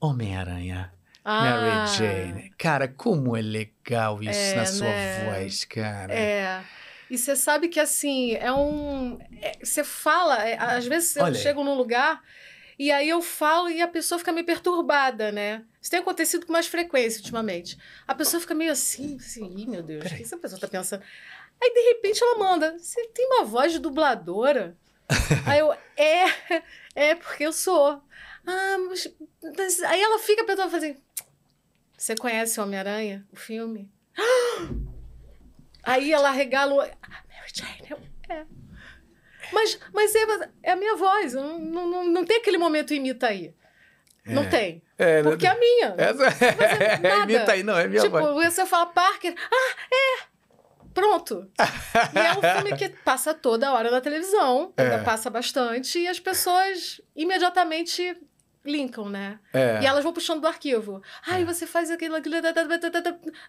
Homem-Aranha. Ah. Mary Jane. Cara, como é legal isso é, na sua né? voz, cara. É. E você sabe que, assim, é um. É, você é, fala, é, às vezes eu chego num lugar e aí eu falo e a pessoa fica meio perturbada, né? Isso tem acontecido com mais frequência ultimamente. A pessoa fica meio assim, assim, meu Deus, o que essa pessoa tá pensando? Aí, de repente, ela manda: Você tem uma voz de dubladora? aí eu, é, é porque eu sou. Ah, mas, mas... Aí ela fica pensando fazer. Assim, Você conhece Homem-Aranha? O filme? Aí ela regala. Ah, Mary Jane, é. Mas, mas é, é a minha voz. Não, não, não tem aquele momento imita aí. É. Não tem. É, né? Porque é a minha. Essa... É, é, imita aí, não, é minha tipo, voz. Tipo, você fala Parker, ah, é! Pronto. e é um filme que passa toda hora na televisão, ainda é. passa bastante, e as pessoas imediatamente linkam, né? É. E elas vão puxando do arquivo. Ai, é. você faz aquilo, aquilo.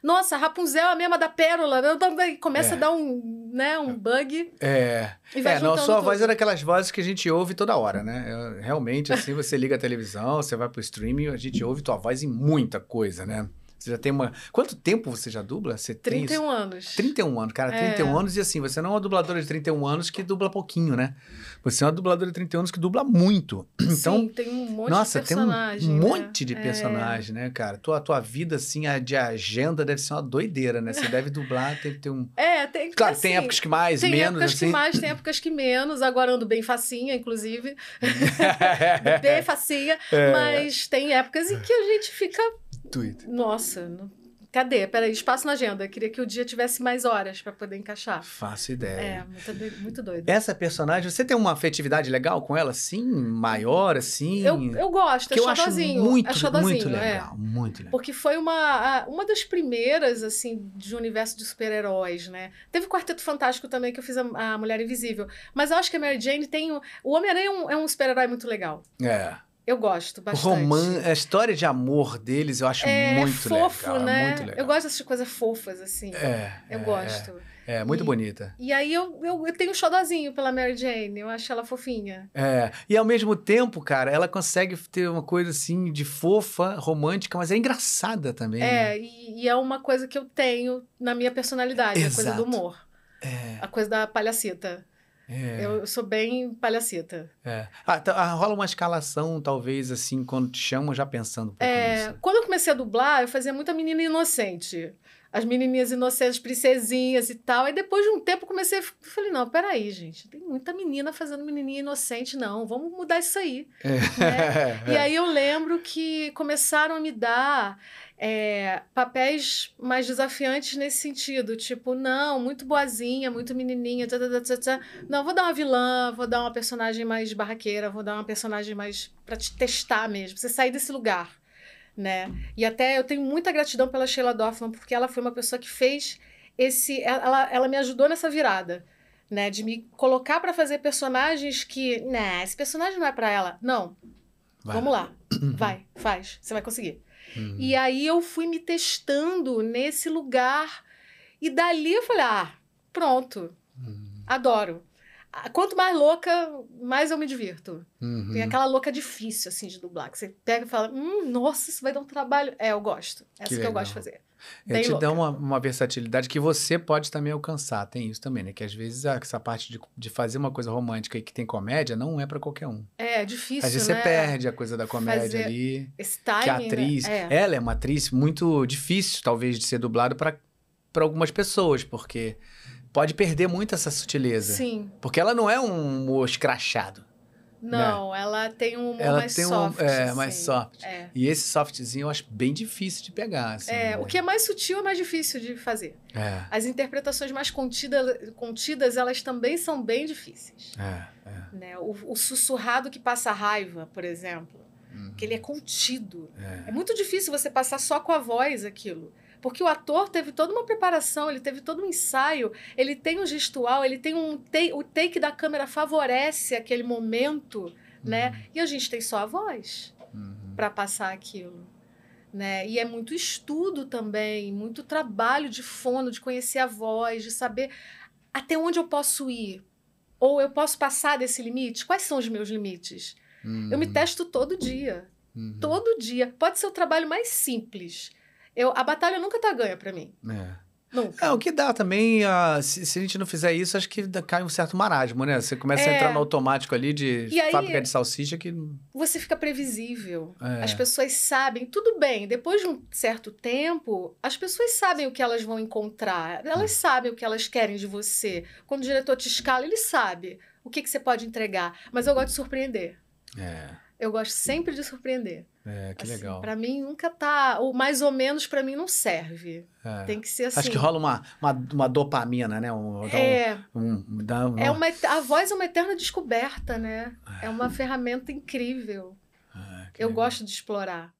Nossa, Rapunzel é a mesma da Pérola. Né? Então, começa é. a dar um, né, um bug. É. E vai é, não, sua tudo. voz é era aquelas vozes que a gente ouve toda hora, né? Realmente, assim, você liga a televisão, você vai pro streaming, a gente ouve tua voz em muita coisa, né? Você já tem uma. Quanto tempo você já dubla? Você 31 tem... anos. 31 anos, cara, 31 é. anos e assim, você não é uma dubladora de 31 anos que dubla pouquinho, né? Você é uma dubladora de 31 anos que dubla muito. Então, Sim, tem um monte nossa, de personagem. Tem um né? monte de é. personagem, é. né, cara? Tua, tua vida, assim, a de agenda deve ser uma doideira, né? Você deve dublar, tem que ter um. É, tem que Claro, assim, tem épocas que mais, tem menos. Tem épocas assim. que mais, tem épocas que menos. Agora ando bem facinha, inclusive. bem facinha. É. Mas tem épocas em que a gente fica Twitter. Nossa, não... cadê? Peraí, espaço na agenda. Eu queria que o dia tivesse mais horas para poder encaixar. Faço ideia. É, muito, doido. Muito doido. Essa personagem, você tem uma afetividade legal com ela? Sim, maior, assim? Eu, eu gosto, que é eu acho muito, é muito legal, é. muito legal. Porque foi uma, uma das primeiras, assim, de universo de super-heróis, né? Teve o Quarteto Fantástico também, que eu fiz a, a, Mulher Invisível. Mas eu acho que a Mary Jane tem... O Homem-Aranha é um, é um super-herói muito legal. É. Eu gosto bastante. Roman, a história de amor deles eu acho é, muito fofo, legal. Né? Muito legal. Eu gosto dessas coisas fofas, assim. É. Eu é, gosto. É, é muito e, bonita. E aí eu, eu, eu tenho um xodozinho pela Mary Jane. Eu acho ela fofinha. É. E ao mesmo tempo, cara, ela consegue ter uma coisa assim de fofa, romântica, mas é engraçada também. É, né? e, e, é uma coisa que eu tenho na minha personalidade, Exato. a coisa do humor. É. A coisa da palhacita. É. Eu sou bem palhacita. É. Ah, então, ah, rola uma escalação, talvez, assim, quando te chamam, já pensando um pouco é, nisso. Quando eu comecei a dublar, eu fazia muita menina inocente as menininhas inocentes, princesinhas e tal. Aí depois de um tempo comecei, falei, não, peraí, gente, tem muita menina fazendo menininha inocente, não, vamos mudar isso aí. É. né? E é. aí eu lembro que começaram a me dar é, papéis mais desafiantes nesse sentido, tipo, não, muito boazinha, muito menininha, tata, tata, tata. não, vou dar uma vilã, vou dar uma personagem mais barraqueira, vou dar uma personagem mais para te testar mesmo, você sair desse lugar né? E até eu tenho muita gratidão pela Sheila Dorfman, porque ela foi uma pessoa que fez esse... Ela, ela me ajudou nessa virada, né? De me colocar para fazer personagens que... Né, esse personagem não é para ela. Não. Vai. Vamos lá. Vai, faz. Você vai conseguir. Uhum. E aí eu fui me testando nesse lugar. E dali eu falei, ah, pronto. Uhum. Adoro. Quanto mais louca, mais eu me divirto. Uhum. Tem aquela louca difícil, assim, de dublar, que você pega e fala, hum, nossa, isso vai dar um trabalho. É, eu gosto. Essa que, que eu gosto de fazer. Bem é, te dá uma, uma, versatilidade que você pode também alcançar. Tem isso também, né? Que às vezes essa parte de, de fazer uma coisa romântica e que tem comédia não é para qualquer um. É, é difícil. Às vezes né? você perde a coisa da comédia fazer ali. Esse é timing, que né? a atriz. Né? É. Ela é uma atriz muito difícil, talvez, de ser dublado para algumas pessoas, porque pode perder muito essa sutileza. Sim. Porque ela não é um humor escrachado. Né? Não, né? ela tem um humor ela mais tem um, soft. É, assim. mais é. soft. É. E esse softzinho eu acho bem difícil de pegar. Assim, é, né? o que é mais sutil é mais difícil de fazer. É. As interpretações mais contida, contidas, elas também são bem difíceis. É, é. Né? O, o sussurrado que passa raiva, por exemplo, uhum. que ele é uhum. contido. É. é muito difícil você passar só com a voz aquilo. Porque o ator teve toda uma preparação, ele teve todo um ensaio, ele tem um gestual, ele tem um take, o take da câmera favorece aquele momento, né? uhum. né? E a gente tem só a voz uhum. para passar aquilo. Né? E é muito estudo também, muito trabalho de fono, de conhecer a voz, de saber até onde eu posso ir. Ou eu posso passar desse limite? Quais são os meus limites? Uhum. Eu me uhum. testo todo dia. Uhum. Todo dia. Pode ser o trabalho mais simples eu, a batalha nunca tá ganha para mim. É. Nunca. É, o que dá também, uh, se, se, a gente não fizer isso, acho que cai um certo marasmo, né? Você começa é... a entrar no automático ali de fábrica de salsicha que. Você fica previsível. É. As pessoas sabem. Tudo bem, depois de um certo tempo, as pessoas sabem o que elas vão encontrar. Elas é. sabem o que elas querem de você. Quando o diretor te escala, ele sabe o que, que você pode entregar. Mas eu gosto de surpreender. É. Eu gosto sempre de surpreender. É, que assim, legal. Pra mim nunca tá. O mais ou menos para mim não serve. É. Tem que ser assim. Acho que rola uma, uma, uma dopamina, né? Um, é. Um, um, dá uma... é uma, a voz é uma eterna descoberta, né? É, é uma ferramenta incrível. É, Eu legal. gosto de explorar.